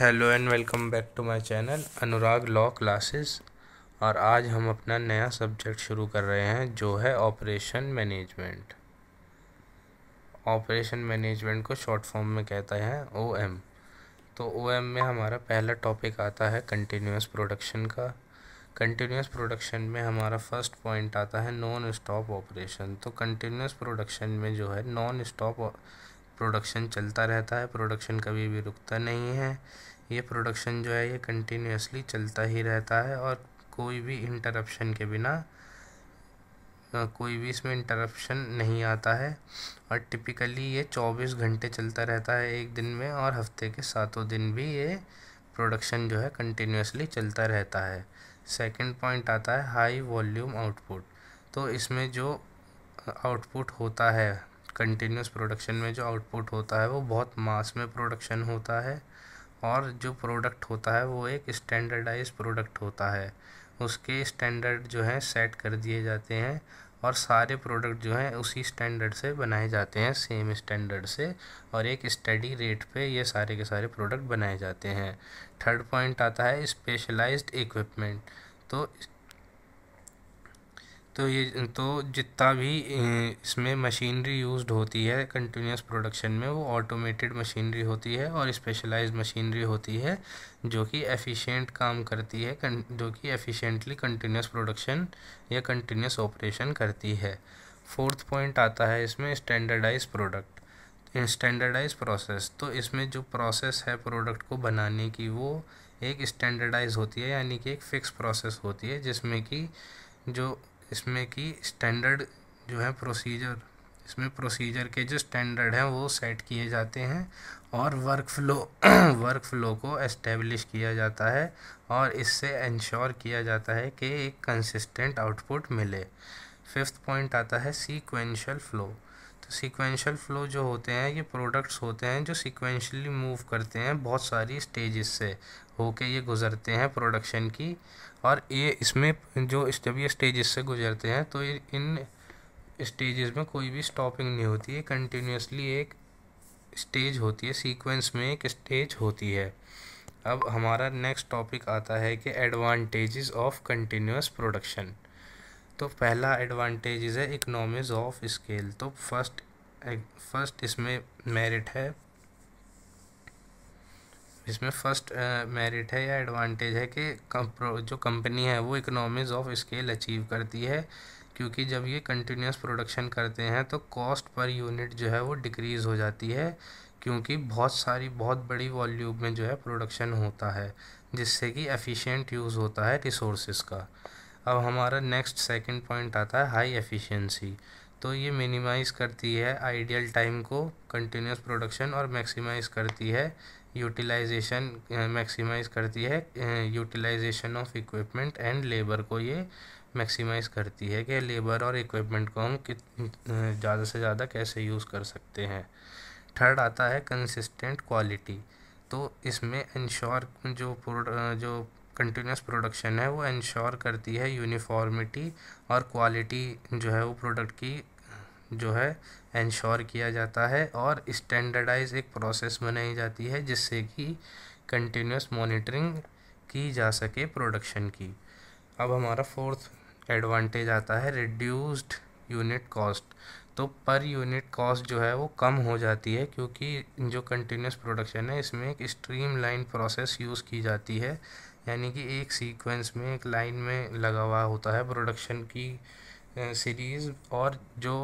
hello and welcome back to my channel Anurag law classes और आज हम अपना नया सब्जेक्ट शुरू कर रहे हैं जो है ऑपरेशन मैनेजमेंट ऑपरेशन मैनेजमेंट को शॉर्ट फॉर्म में कहते हैं ओएम तो ओएम में हमारा पहला टॉपिक आता है कंटिन्यूस प्रोडक्शन का कंटिन्यूस प्रोडक्शन में हमारा फर्स्ट पॉइंट आता है नॉन स्टॉप ऑपरेशन तो कंटिन्यूस प्रोडक्शन में जो है नॉन स्टॉप प्रोडक्शन चलता रहता है प्रोडक्शन कभी भी रुकता नहीं है ये प्रोडक्शन जो है ये कंटिन्यूसली चलता ही रहता है और कोई भी इंटरप्शन के बिना कोई भी इसमें इंटरप्शन नहीं आता है और टिपिकली ये चौबीस घंटे चलता रहता है एक दिन में और हफ्ते के सातों दिन भी ये प्रोडक्शन जो है कंटिन्यूसली चलता रहता है सेकंड पॉइंट आता है हाई वॉल्यूम आउटपुट तो इसमें जो आउटपुट होता है कंटिन्यूस प्रोडक्शन में जो आउटपुट होता है वो बहुत मास में प्रोडक्शन होता है और जो प्रोडक्ट होता है वो एक स्टैंडर्डाइज प्रोडक्ट होता है उसके स्टैंडर्ड जो हैं सेट कर दिए जाते हैं और सारे प्रोडक्ट जो हैं उसी स्टैंडर्ड से बनाए जाते हैं सेम स्टैंडर्ड से और एक स्टडी रेट पे ये सारे के सारे प्रोडक्ट बनाए जाते हैं थर्ड पॉइंट आता है स्पेशलाइज्ड इक्विपमेंट तो तो ये तो जितना भी इसमें मशीनरी यूज्ड होती है कंटिन्यूस प्रोडक्शन में वो ऑटोमेटेड मशीनरी होती है और स्पेशलाइज्ड मशीनरी होती है जो कि एफिशिएंट काम करती है जो कि एफिशिएंटली कंटिन्यूस प्रोडक्शन या कंटिन्यूस ऑपरेशन करती है फोर्थ पॉइंट आता है इसमें स्टैंडर्डाइज प्रोडक्ट स्टैंडर्डाइज प्रोसेस तो इसमें जो प्रोसेस है प्रोडक्ट को बनाने की वो एक स्टैंडर्डाइज होती है यानी कि एक फ़िक्स प्रोसेस होती है जिसमें कि जो इसमें कि स्टैंडर्ड जो है प्रोसीजर इसमें प्रोसीजर के जो स्टैंडर्ड हैं वो सेट किए जाते हैं और वर्क फ्लो वर्क फ्लो को एस्टेब्लिश किया जाता है और इससे इंश्योर किया जाता है कि एक कंसिस्टेंट आउटपुट मिले फिफ्थ पॉइंट आता है सीक्वेंशियल फ्लो तो सिक्वेंशल फ्लो जो होते हैं ये प्रोडक्ट्स होते हैं जो सीक्वेंशली मूव करते हैं बहुत सारी स्टेजेस से होके ये गुजरते हैं प्रोडक्शन की और ये इसमें जो जब ये स्टेजेस से गुजरते हैं तो इन स्टेजेस में कोई भी स्टॉपिंग नहीं होती है कंटिन्यूसली एक स्टेज होती है सीक्वेंस में एक स्टेज होती है अब हमारा नेक्स्ट टॉपिक आता है कि एडवांटेजेस ऑफ कंटिन्यूस प्रोडक्शन तो पहला एडवांटेज है इकनॉमीज ऑफ स्केल तो फर्स्ट फर्स्ट इसमें मेरिट है इसमें फर्स्ट मेरिट है या एडवांटेज है कि जो कंपनी है वो इकनॉमीज़ ऑफ स्केल अचीव करती है क्योंकि जब ये कंटिन्यूस प्रोडक्शन करते हैं तो कॉस्ट पर यूनिट जो है वो डिक्रीज़ हो जाती है क्योंकि बहुत सारी बहुत बड़ी वॉल्यूम में जो है प्रोडक्शन होता है जिससे कि एफिशिएंट यूज़ होता है रिसोर्सेज का अब हमारा नेक्स्ट सेकंड पॉइंट आता है हाई एफिशिएंसी तो ये मिनिमाइज़ करती है आइडियल टाइम को कंटिन्यूस प्रोडक्शन और मैक्सिमाइज़ करती है यूटिलाइजेशन मैक्सिमाइज़ करती है utilisation of equipment and labour को ये मैक्सिमाइज़ करती है कि लेबर और इक्विपमेंट को हम ज़्यादा से ज़्यादा कैसे यूज़ कर सकते हैं थर्ड आता है कंसिस्टेंट क्वालिटी तो इसमें इंश्योर जो जो कंटिन्यूस प्रोडक्शन है वो इंश्योर करती है यूनिफॉर्मिटी और क्वालिटी जो है वो प्रोडक्ट की जो है इंश्योर किया जाता है और स्टैंडर्डाइज एक प्रोसेस बनाई जाती है जिससे कि कंटिन्यूस मॉनिटरिंग की जा सके प्रोडक्शन की अब हमारा फोर्थ एडवांटेज आता है रिड्यूस्ड यूनिट कॉस्ट तो पर यूनिट कॉस्ट जो है वो कम हो जाती है क्योंकि जो कंटिन्यूस प्रोडक्शन है इसमें एक स्ट्रीम लाइन प्रोसेस यूज़ की जाती है यानी कि एक सीक्वेंस में एक लाइन में लगा हुआ होता है प्रोडक्शन की सीरीज़ और जो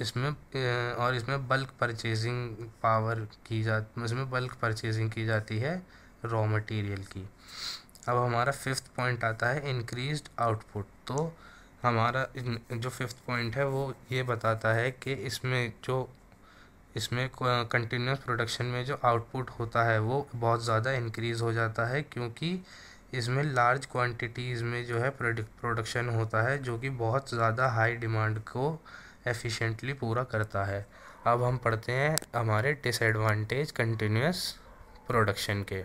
इसमें और इसमें बल्क परचेजिंग पावर की जा इसमें बल्क परचेजिंग की जाती है रॉ मटेरियल की अब हमारा फिफ्थ पॉइंट आता है इंक्रीज्ड आउटपुट तो हमारा जो फिफ्थ पॉइंट है वो ये बताता है कि इसमें जो इसमें कंटिन्यूस प्रोडक्शन में जो आउटपुट होता है वो बहुत ज़्यादा इंक्रीज़ हो जाता है क्योंकि इसमें लार्ज क्वांटिटीज़ में जो है प्रोडक्शन होता है जो कि बहुत ज़्यादा हाई डिमांड को एफिशिएंटली पूरा करता है अब हम पढ़ते हैं हमारे डिसएडवांटेज कंटिन्यूस प्रोडक्शन के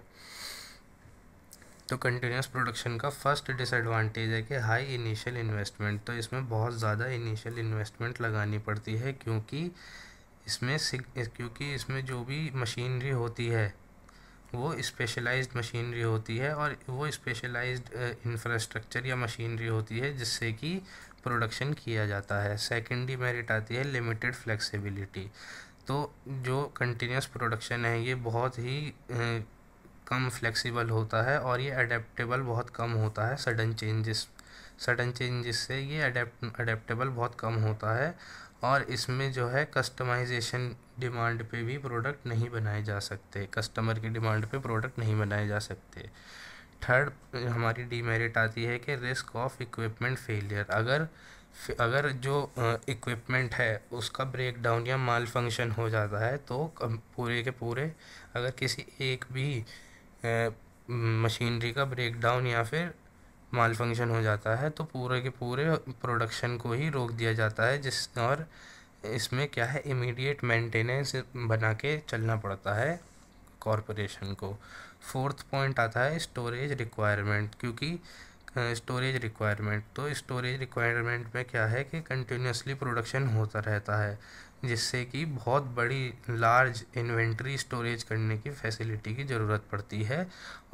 तो कंटिन्यूस प्रोडक्शन का फर्स्ट डिसएडवांटेज है कि हाई इनिशियल इन्वेस्टमेंट तो इसमें बहुत ज़्यादा इनिशियल इन्वेस्टमेंट लगानी पड़ती है क्योंकि इसमें क्योंकि इसमें जो भी मशीनरी होती है वो स्पेशलाइज्ड मशीनरी होती है और वो स्पेशलाइज्ड इंफ्रास्ट्रक्चर या मशीनरी होती है जिससे कि प्रोडक्शन किया जाता है सेकेंडरी मेरिट आती है लिमिटेड फ्लेक्सिबिलिटी तो जो कंटिन्यूस प्रोडक्शन है ये बहुत ही कम फ्लेक्सिबल होता है और ये अडेप्टेबल बहुत कम होता है सडन चेंजेस सडन चेंजेस से ये अडेप्टेबल बहुत कम होता है और इसमें जो है कस्टमाइजेशन डिमांड पे भी प्रोडक्ट नहीं बनाए जा सकते कस्टमर की डिमांड पे प्रोडक्ट नहीं बनाए जा सकते थर्ड हमारी डीमेरिट आती है कि रिस्क ऑफ इक्विपमेंट फेलियर अगर अगर जो इक्विपमेंट है उसका ब्रेकडाउन या माल फंक्शन हो जाता है तो पूरे के पूरे अगर किसी एक भी मशीनरी का ब्रेक डाउन या फिर माल फंक्शन हो जाता है तो पूरे के पूरे प्रोडक्शन को ही रोक दिया जाता है जिस और इसमें क्या है इमीडिएट मेंटेनेंस बना के चलना पड़ता है कॉरपोरेशन को फोर्थ पॉइंट आता है स्टोरेज रिक्वायरमेंट क्योंकि स्टोरेज रिक्वायरमेंट तो स्टोरेज रिक्वायरमेंट में क्या है कि कंटिन्यूसली प्रोडक्शन होता रहता है जिससे कि बहुत बड़ी लार्ज इन्वेंट्री स्टोरेज करने की फैसिलिटी की ज़रूरत पड़ती है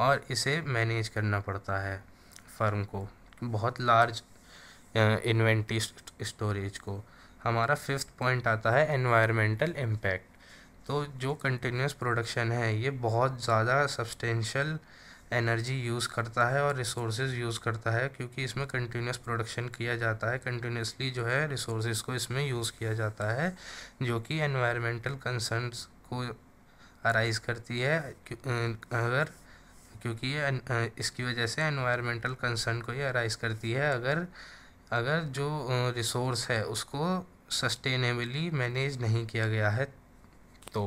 और इसे मैनेज करना पड़ता है फर्म को बहुत लार्ज इन्वेंट्री स्टोरेज को हमारा फिफ्थ पॉइंट आता है एनवायरमेंटल इम्पैक्ट तो जो कंटिन्यूस प्रोडक्शन है ये बहुत ज़्यादा सब्सटेंशल एनर्जी यूज़ करता है और रिसोर्सेज यूज़ करता है क्योंकि इसमें कंटिन्यूस प्रोडक्शन किया जाता है कंटिन्यूसली जो है रिसोर्सेज को इसमें यूज़ किया जाता है जो कि एनवायरमेंटल कंसर्नस को अराइज करती है अगर क्योंकि ये इसकी वजह से एनवायरमेंटल कंसर्न को ये अराइज करती है अगर अगर जो रिसोर्स है उसको सस्टेनेबली मैनेज नहीं किया गया है तो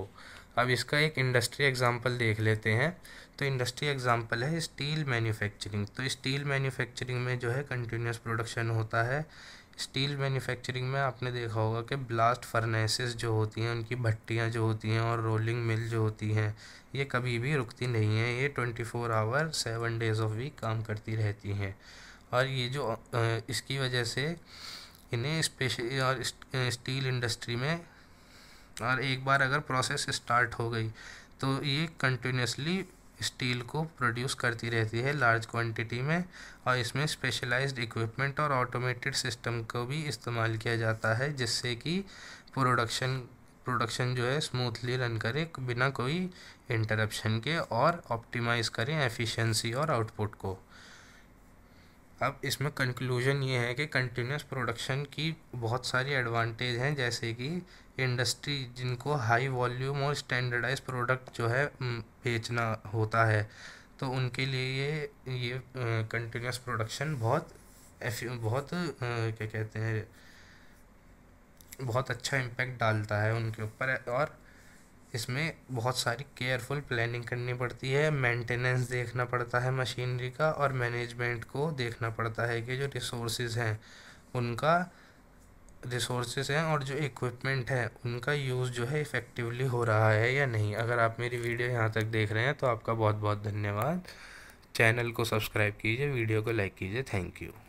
अब इसका एक इंडस्ट्री एग्जाम्पल देख लेते हैं तो इंडस्ट्री एग्जाम्पल है स्टील मैन्युफैक्चरिंग तो स्टील मैन्युफैक्चरिंग में जो है कंटिन्यूस प्रोडक्शन होता है स्टील मैन्युफैक्चरिंग में आपने देखा होगा कि ब्लास्ट फर्नेसेस जो होती हैं उनकी भट्टियाँ जो होती हैं और रोलिंग मिल जो होती हैं ये कभी भी रुकती नहीं है ये twenty four hour seven days of week काम करती रहती हैं और ये जो इसकी वजह से इन्हें स्पेशल और स्टील इंडस्ट्री में और एक बार अगर प्रोसेस स्टार्ट हो गई तो ये कंटिन्यूसली स्टील को प्रोड्यूस करती रहती है लार्ज क्वांटिटी में और इसमें स्पेशलाइज्ड इक्विपमेंट और ऑटोमेटेड सिस्टम को भी इस्तेमाल किया जाता है जिससे कि प्रोडक्शन प्रोडक्शन जो है स्मूथली रन करे बिना कोई इंटरप्शन के और ऑप्टिमाइज़ करें एफिशिएंसी और आउटपुट को अब इसमें कंक्लूजन ये है कि कंटिन्यूस प्रोडक्शन की बहुत सारी एडवांटेज हैं जैसे कि इंडस्ट्री जिनको हाई वॉल्यूम और स्टैंडर्डाइज प्रोडक्ट जो है बेचना होता है तो उनके लिए ये ये कंटिन्यूस प्रोडक्शन बहुत बहुत क्या कहते हैं बहुत अच्छा इम्पैक्ट डालता है उनके ऊपर और इसमें बहुत सारी केयरफुल प्लानिंग करनी पड़ती है मेंटेनेंस देखना पड़ता है मशीनरी का और मैनेजमेंट को देखना पड़ता है कि जो रिसोर्सेज हैं उनका रिसोर्सेज हैं और जो इक्विपमेंट है उनका यूज़ जो है इफ़ेक्टिवली हो रहा है या नहीं अगर आप मेरी वीडियो यहाँ तक देख रहे हैं तो आपका बहुत बहुत धन्यवाद चैनल को सब्सक्राइब कीजिए वीडियो को लाइक कीजिए थैंक यू